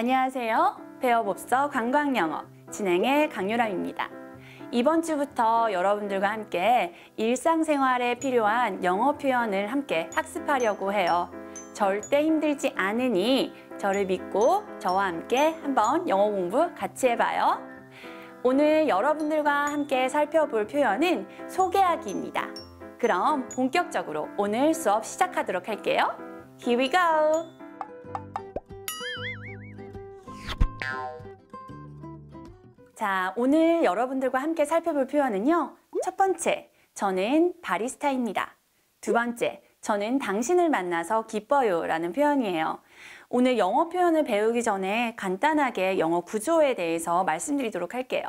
안녕하세요. 배워봅서 관광영어 진행의 강유람입니다. 이번 주부터 여러분들과 함께 일상생활에 필요한 영어 표현을 함께 학습하려고 해요. 절대 힘들지 않으니 저를 믿고 저와 함께 한번 영어 공부 같이 해봐요. 오늘 여러분들과 함께 살펴볼 표현은 소개하기입니다. 그럼 본격적으로 오늘 수업 시작하도록 할게요. Here we go! 자, 오늘 여러분들과 함께 살펴볼 표현은요. 첫 번째, 저는 바리스타입니다. 두 번째, 저는 당신을 만나서 기뻐요 라는 표현이에요. 오늘 영어 표현을 배우기 전에 간단하게 영어 구조에 대해서 말씀드리도록 할게요.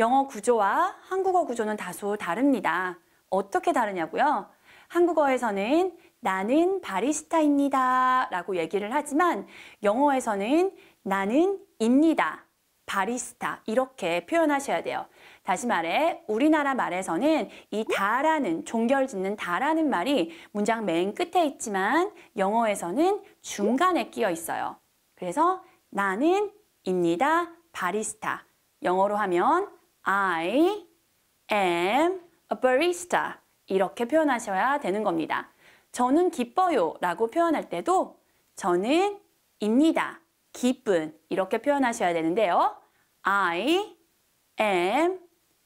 영어 구조와 한국어 구조는 다소 다릅니다. 어떻게 다르냐고요? 한국어에서는 나는 바리스타입니다 라고 얘기를 하지만 영어에서는 나는 입니다 바리스타 이렇게 표현하셔야 돼요. 다시 말해 우리나라 말에서는 이 다라는 종결 짓는 다라는 말이 문장 맨 끝에 있지만 영어에서는 중간에 끼어 있어요. 그래서 나는 입니다 바리스타 영어로 하면 I am a barista 이렇게 표현하셔야 되는 겁니다. 저는 기뻐요 라고 표현할 때도 저는 입니다 기쁜 이렇게 표현하셔야 되는데요. I am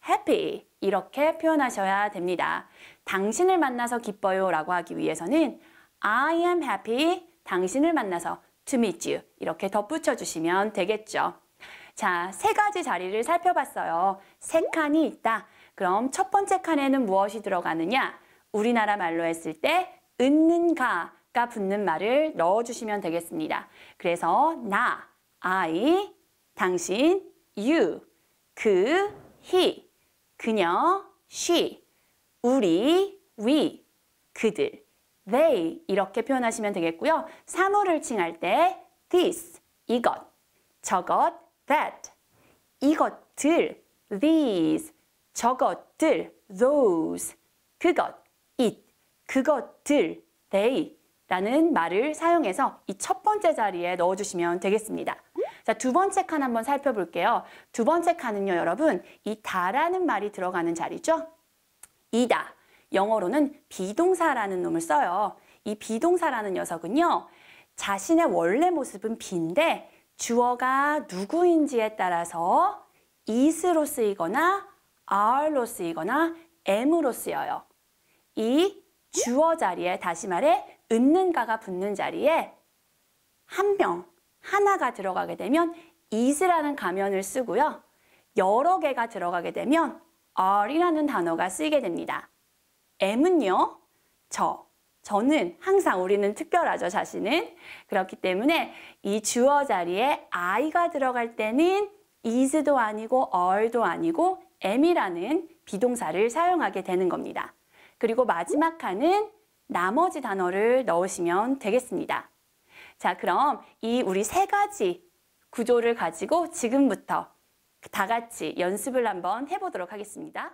happy 이렇게 표현하셔야 됩니다. 당신을 만나서 기뻐요 라고 하기 위해서는 I am happy 당신을 만나서 to meet you 이렇게 덧붙여 주시면 되겠죠. 자, 세 가지 자리를 살펴봤어요. 세 칸이 있다. 그럼 첫 번째 칸에는 무엇이 들어가느냐? 우리나라 말로 했을 때 은는가가 붙는 말을 넣어주시면 되겠습니다. 그래서 나, I, 당신, you, 그, he, 그녀, she, 우리, we, 그들, they 이렇게 표현하시면 되겠고요. 사물을 칭할 때 this, 이것, 저것, that, 이것들, these, 저것들, those, 그것, it, 그것들, they 라는 말을 사용해서 이 첫 번째 자리에 넣어주시면 되겠습니다. 자, 두 번째 칸 한번 살펴볼게요. 두 번째 칸은요, 여러분. 이 다라는 말이 들어가는 자리죠. 이다. 영어로는 비동사라는 놈을 써요. 이 비동사라는 녀석은요. 자신의 원래 모습은 빈데 주어가 누구인지에 따라서 is로 쓰이거나 are로 쓰이거나 am으로 쓰여요. 이 주어 자리에 다시 말해 은는가가 붙는 자리에 한 명, 하나가 들어가게 되면 is라는 가면을 쓰고요. 여러 개가 들어가게 되면 are이라는 단어가 쓰이게 됩니다. m은요. 저, 저는 항상 우리는 특별하죠, 자신은. 그렇기 때문에 이 주어 자리에 i가 들어갈 때는 is도 아니고 are도 아니고 m이라는 비동사를 사용하게 되는 겁니다. 그리고 마지막 칸은 나머지 단어를 넣으시면 되겠습니다. 자, 그럼 이 우리 세 가지 구조를 가지고 지금부터 다 같이 연습을 한번 해보도록 하겠습니다.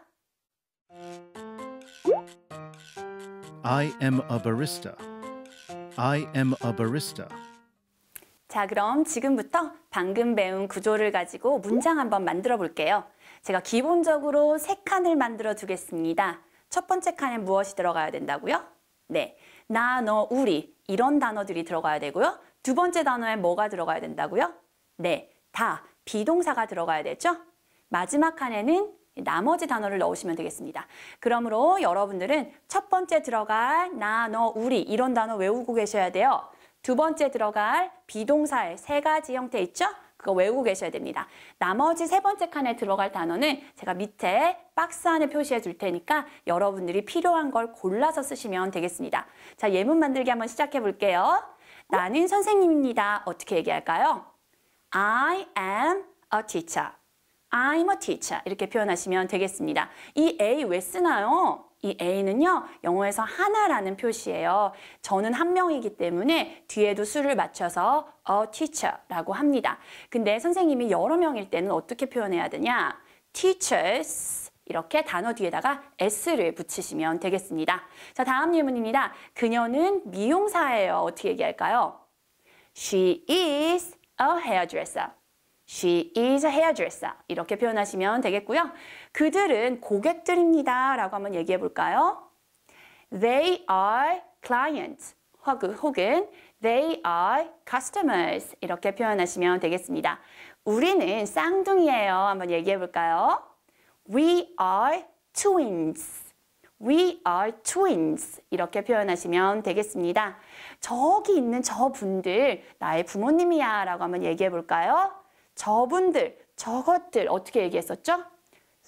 I am a barista. I am a barista. 자, 그럼 지금부터 방금 배운 구조를 가지고 문장 한번 만들어 볼게요. 제가 기본적으로 세 칸을 만들어 두겠습니다. 첫 번째 칸에 무엇이 들어가야 된다고요? 네, 나, 너, 우리 이런 단어들이 들어가야 되고요. 두 번째 단어에 뭐가 들어가야 된다고요? 네, 다 비동사가 들어가야 되죠. 마지막 칸에는 나머지 단어를 넣으시면 되겠습니다. 그러므로 여러분들은 첫 번째 들어갈 나, 너, 우리 이런 단어 외우고 계셔야 돼요. 두 번째 들어갈 비동사의 세 가지 형태 있죠? 그거 외우고 계셔야 됩니다. 나머지 세 번째 칸에 들어갈 단어는 제가 밑에 박스 안에 표시해 줄 테니까 여러분들이 필요한 걸 골라서 쓰시면 되겠습니다. 자, 예문 만들기 한번 시작해 볼게요. 나는 선생님입니다. 어떻게 얘기할까요? I am a teacher. I'm a teacher. 이렇게 표현하시면 되겠습니다. 이 A 왜 쓰나요? 이 a는요 영어에서 하나라는 표시예요. 저는 한 명이기 때문에 뒤에도 수를 맞춰서 a teacher라고 합니다. 근데 선생님이 여러 명일 때는 어떻게 표현해야 되냐? teachers 이렇게 단어 뒤에다가 s를 붙이시면 되겠습니다. 자 다음 질문입니다. 그녀는 미용사예요. 어떻게 얘기할까요? She is a hairdresser. She is a hairdresser. 이렇게 표현하시면 되겠고요. 그들은 고객들입니다. 라고 한번 얘기해 볼까요? They are clients. 혹은 They are customers. 이렇게 표현하시면 되겠습니다. 우리는 쌍둥이예요. 한번 얘기해 볼까요? We are twins. We are twins. 이렇게 표현하시면 되겠습니다. 저기 있는 저 분들, 나의 부모님이야. 라고 한번 얘기해 볼까요? 저분들, 저것들 어떻게 얘기했었죠?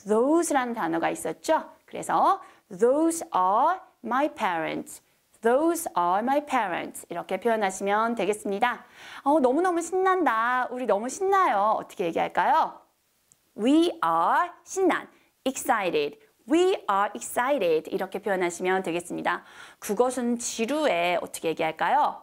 those라는 단어가 있었죠? 그래서 those are my parents. Those are my parents. 이렇게 표현하시면 되겠습니다. 어, 너무너무 신난다. 우리 너무 신나요. 어떻게 얘기할까요? We are 신난, excited. We are excited. 이렇게 표현하시면 되겠습니다. 그것은 지루해. 어떻게 얘기할까요?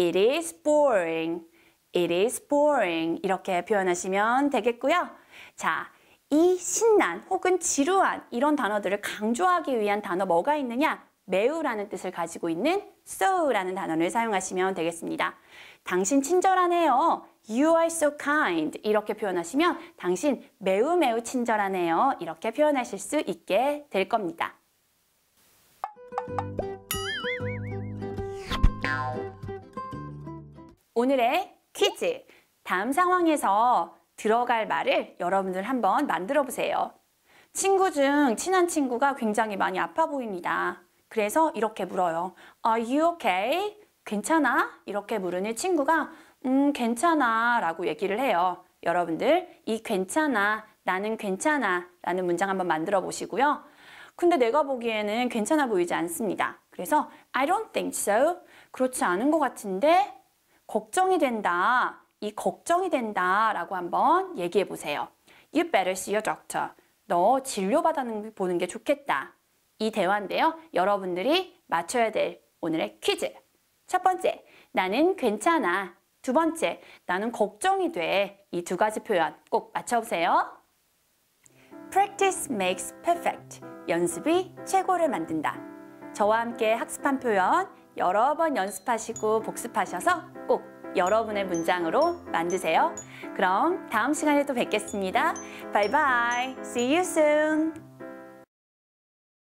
It is boring. It is boring. 이렇게 표현하시면 되겠고요. 자, 이 신난 혹은 지루한 이런 단어들을 강조하기 위한 단어 뭐가 있느냐? 매우라는 뜻을 가지고 있는 so라는 단어를 사용하시면 되겠습니다. 당신 친절하네요. You are so kind. 이렇게 표현하시면 당신 매우 매우 친절하네요. 이렇게 표현하실 수 있게 될 겁니다. 오늘의 퀴즈! 다음 상황에서 들어갈 말을 여러분들 한번 만들어 보세요. 친구 중 친한 친구가 굉장히 많이 아파 보입니다. 그래서 이렇게 물어요. Are you okay? 괜찮아? 이렇게 물으니 친구가 음 괜찮아 라고 얘기를 해요. 여러분들 이 괜찮아, 나는 괜찮아 라는 문장 한번 만들어 보시고요. 근데 내가 보기에는 괜찮아 보이지 않습니다. 그래서 I don't think so. 그렇지 않은 것 같은데 걱정이 된다. 이 걱정이 된다 라고 한번 얘기해 보세요. You better see your doctor. 너 진료받는 보는 게 좋겠다. 이 대화인데요. 여러분들이 맞춰야 될 오늘의 퀴즈. 첫 번째, 나는 괜찮아. 두 번째, 나는 걱정이 돼. 이 두 가지 표현 꼭 맞춰보세요. Practice makes perfect. 연습이 최고를 만든다. 저와 함께 학습한 표현 여러 번 연습하시고 복습하셔서 꼭 여러분의 문장으로 만드세요. 그럼 다음 시간에 또 뵙겠습니다. 바이바이. See you soon.